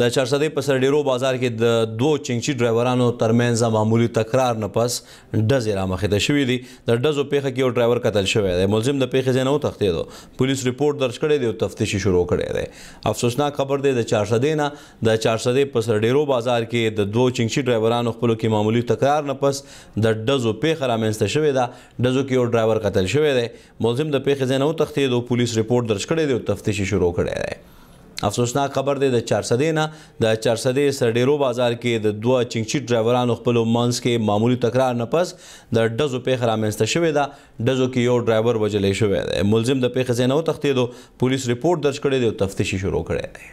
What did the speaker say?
د چارسدې په سر ډیرو بازار کې د دوو چنګچی ډرایورانو ترمنځ معمولی تکرار نه پس ډزې را مخې ته شوې دي د ډزو پیښه کې یو ډرایور قتل شوی دی ملزم د پیښې ځای نه وتښتېدو پولیس ریپورت درج کړی دی او تفتیش شروع کړی دی افسوسناک خبر دی د چارسدې نه د چارسدې په سر ډیرو بازار کې د دوو چنګچی ډرایورانو خپل کې معمولی تکرار نه پس د ډزو پیښه را منځته شوې ده ډزو کې یو ډرایور قتل شوی دی ملزم د پیښې ځای نه وتښتېدو پولیس ریپورت درج کړی دی او تفتیش شروع کړی دی افسوسناک خبر دی د 400 نه د 400 سرډیرو بازار کې د دوه چنګچی ډرایورانو خپل منځ کې معمولی تکرار نه پس د ډزو پیښه رامنځته شوې ده ډزو کې یو ډرایور وجلې شوی دی ملزم د پیښې نه تښتېدو پولیس ریپورت درج کړی دی او تفتیشي شروع کړی دی